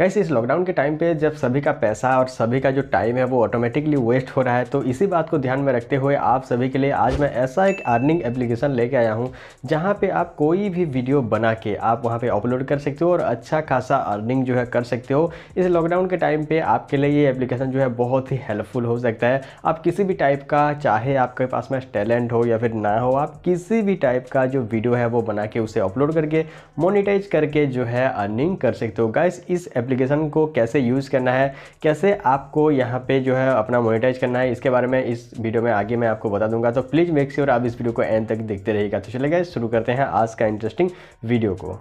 कैसे इस लॉकडाउन के टाइम पे जब सभी का पैसा और सभी का जो टाइम है वो ऑटोमेटिकली वेस्ट हो रहा है तो इसी बात को ध्यान में रखते हुए आप सभी के लिए आज मैं ऐसा एक अर्निंग एप्लीकेशन लेके आया हूँ जहाँ पे आप कोई भी वीडियो बना के आप वहाँ पे अपलोड कर सकते हो और अच्छा खासा अर्निंग जो है कर सकते हो इस लॉकडाउन के टाइम पर आपके लिए ये एप्लीकेशन जो है बहुत ही हेल्पफुल हो सकता है आप किसी भी टाइप का चाहे आपके पास में टैलेंट हो या फिर ना हो आप किसी भी टाइप का जो वीडियो है वो बना के उसे अपलोड करके मोनिटाइज करके जो है अर्निंग कर सकते हो गाइस इस एप्लीकेशन को कैसे यूज़ करना है कैसे आपको यहाँ पे जो है अपना मोनिटाइज करना है इसके बारे में इस वीडियो में आगे मैं आपको बता दूंगा तो प्लीज़ मेक श्योर आप इस वीडियो को एंड तक देखते रहिएगा तो चलेगा शुरू करते हैं आज का इंटरेस्टिंग वीडियो को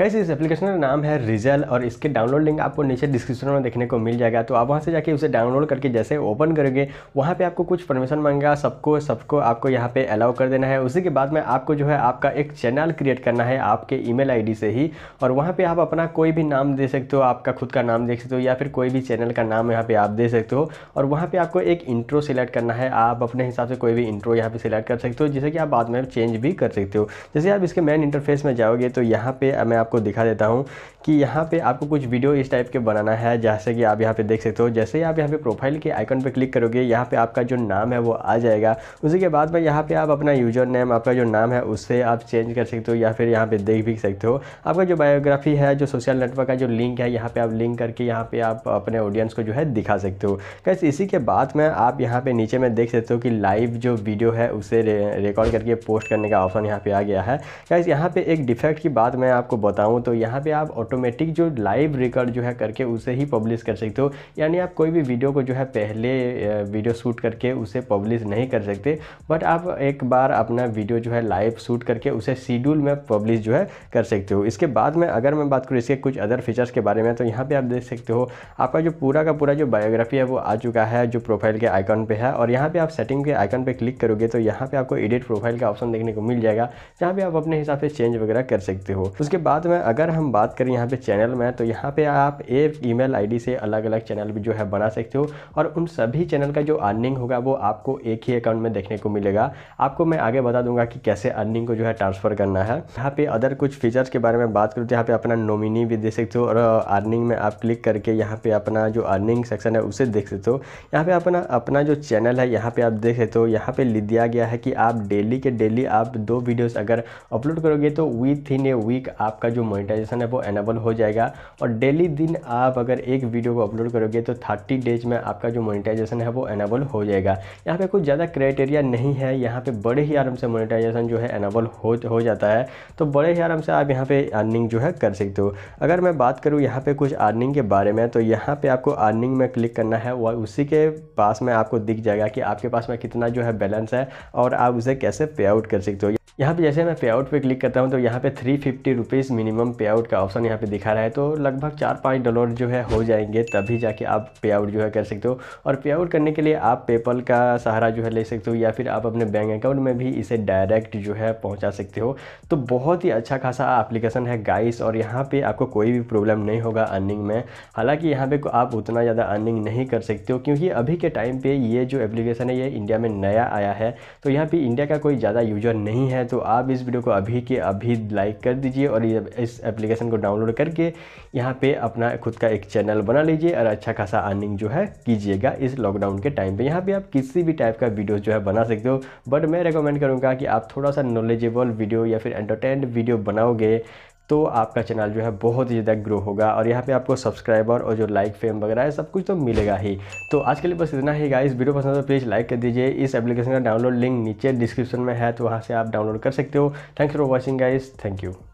कैसे इस एप्लीकेशन का नाम है रिजल और इसके डाउनलोड लिंक आपको नीचे डिस्क्रिप्शन में देखने को मिल जाएगा तो आप वहाँ से जाके उसे डाउनलोड करके जैसे ओपन करोगे वहाँ पे आपको कुछ परमिशन मांगेगा सबको सबको आपको यहाँ पे अलाउ कर देना है उसी के बाद में आपको जो है आपका एक चैनल क्रिएट करना है आपके ई मेल से ही और वहाँ पर आप अपना कोई भी नाम दे सकते हो आपका खुद का नाम देख सकते हो या फिर कोई भी चैनल का नाम यहाँ पर आप दे सकते हो और वहाँ पर आपको एक इंट्रो सिलेक्ट करना है आप अपने हिसाब से कोई भी इंट्रो यहाँ पर सिलेक्ट कर सकते हो जिसे कि आप बाद में चेंज भी कर सकते हो जैसे आप इसके मेन इंटरफेस में जाओगे तो यहाँ पर मैं आप आपको दिखा देता हूँ कि यहाँ पे आपको कुछ वीडियो इस टाइप के बनाना है जैसे कि आप यहाँ पे देख सकते हो जैसे ही आप यहाँ पे प्रोफाइल के आइकन पे क्लिक करोगे यहाँ पे आपका जो नाम है वो आ जाएगा उसी के बाद में यहाँ पे आप अपना यूजर नेम आपका जो नाम है उससे आप चेंज कर सकते हो या फिर यहाँ पे देख भी सकते हो आपका जो बायोग्राफी है जो सोशल नेटवर्क का जो लिंक है यहाँ पर आप लिंक करके यहाँ पर आप अपने ऑडियंस को जो है दिखा सकते हो कैसे इसी के बाद में आप यहाँ पर नीचे में देख सकते हो कि लाइव जो वीडियो है उसे रिकॉर्ड करके पोस्ट करने का ऑप्शन यहाँ पर आ गया है कैसे यहाँ पर एक डिफेक्ट की बात मैं आपको बता बताऊँ तो यहाँ पर आप ऑटोमेटिक जो लाइव रिकॉर्ड जो है करके उसे ही पब्लिश कर सकते हो यानी आप कोई भी वीडियो को जो है पहले वीडियो शूट करके उसे पब्लिश नहीं कर सकते बट आप एक बार अपना वीडियो जो है लाइव शूट करके उसे शेड्यूल में पब्लिश जो है कर सकते हो इसके बाद में अगर मैं बात करूँ इसके कुछ अदर फीचर्स के बारे में तो यहाँ पे आप देख सकते हो आपका जो पूरा का पूरा जो बायोग्राफी है वो आ चुका है जो प्रोफाइल के आइकॉन पे है और यहाँ पे आप सेटिंग के आइकन पे क्लिक करोगे तो यहाँ पे आपको एडिट प्रोफाइल का ऑप्शन देखने को मिल जाएगा जहाँ पे आप अपने हिसाब से चेंज वगैरह कर सकते हो उसके बाद बाद में अगर हम बात करें यहाँ पे चैनल में तो यहाँ पे आप एक ईमेल आईडी से अलग अलग चैनल भी जो है बना सकते हो और उन सभी चैनल का जो अर्निंग होगा वो आपको एक ही अकाउंट में देखने को मिलेगा आपको मैं आगे बता दूंगा कि कैसे अर्निंग को जो है ट्रांसफ़र करना है यहाँ पे अदर कुछ फीचर्स के बारे में बात करूँ तो यहाँ पे अपना नोमिनी भी देख सकते हो और अर्निंग में आप क्लिक करके यहाँ पे अपना जो अर्निंग सेक्शन है उसे देख सकते हो यहाँ पे अपना अपना जो चैनल है यहाँ पे आप देख सकते हो यहाँ पे दिया गया है कि आप डेली के डेली आप दो वीडियोस अगर अपलोड करोगे तो विथ इन ए वीक आपका आपका जो मोनिटाइजेशन है वो एनेबल हो जाएगा और डेली दिन आप अगर एक वीडियो को अपलोड करोगे तो थर्टी डेज में आपका जो मोनिटाइजेशन है वो एनेबल हो जाएगा यहाँ पे कुछ ज़्यादा क्राइटेरिया नहीं है यहाँ पे बड़े ही आराम से मोनिटाइजेशन जो है एनेबल हो हो जाता है तो बड़े ही आराम से आप यहाँ पर अर्निंग जो है कर सकते हो अगर मैं बात करूँ यहाँ पर कुछ अर्निंग के बारे में तो यहाँ पर आपको अर्निंग में क्लिक करना है और उसी के पास में आपको दिख जाएगा कि आपके पास में कितना जो है बैलेंस है और आप उसे कैसे पे आउट कर सकते हो यहाँ पे जैसे मैं पे आउट पर क्लिक करता हूँ तो यहाँ पे three fifty rupees minimum payout का ऑप्शन यहाँ पे दिखा रहा है तो लगभग चार पाँच डॉलर जो है हो जाएंगे तभी जाके आप पे आउट जो है कर सकते हो और पे आउट करने के लिए आप पेपल का सहारा जो है ले सकते हो या फिर आप अपने बैंक अकाउंट में भी इसे डायरेक्ट जो है पहुँचा सकते हो तो बहुत ही अच्छा खासा एप्लीकेशन है गाइस और यहाँ पर आपको कोई भी प्रॉब्लम नहीं होगा अर्निंग में हालाँकि यहाँ पर आप उतना ज़्यादा अर्निंग नहीं कर सकते हो क्योंकि अभी के टाइम पर ये जो एप्लीकेशन है ये इंडिया में नया आया है तो यहाँ पर इंडिया का कोई ज़्यादा यूजर नहीं है तो आप इस वीडियो को अभी के अभी लाइक कर दीजिए और ये इस एप्लीकेशन को डाउनलोड करके यहाँ पे अपना खुद का एक चैनल बना लीजिए और अच्छा खासा अर्निंग जो है कीजिएगा इस लॉकडाउन के टाइम पे यहाँ पे आप किसी भी टाइप का वीडियो जो है बना सकते हो बट मैं रिकमेंड करूँगा कि आप थोड़ा सा नॉलेजेबल वीडियो या फिर एंटरटेन वीडियो बनाओगे तो आपका चैनल जो है बहुत ही ज़्यादा ग्रो होगा और यहाँ पे आपको सब्सक्राइबर और जो लाइक फेम वगैरह है सब कुछ तो मिलेगा ही तो आज के लिए बस इतना ही गाइस वीडियो पसंद है तो प्लीज़ लाइक कर दीजिए इस एप्लीकेशन का डाउनलोड लिंक नीचे डिस्क्रिप्शन में है तो वहाँ से आप डाउनलोड कर सकते हो thanks for watching guys thank you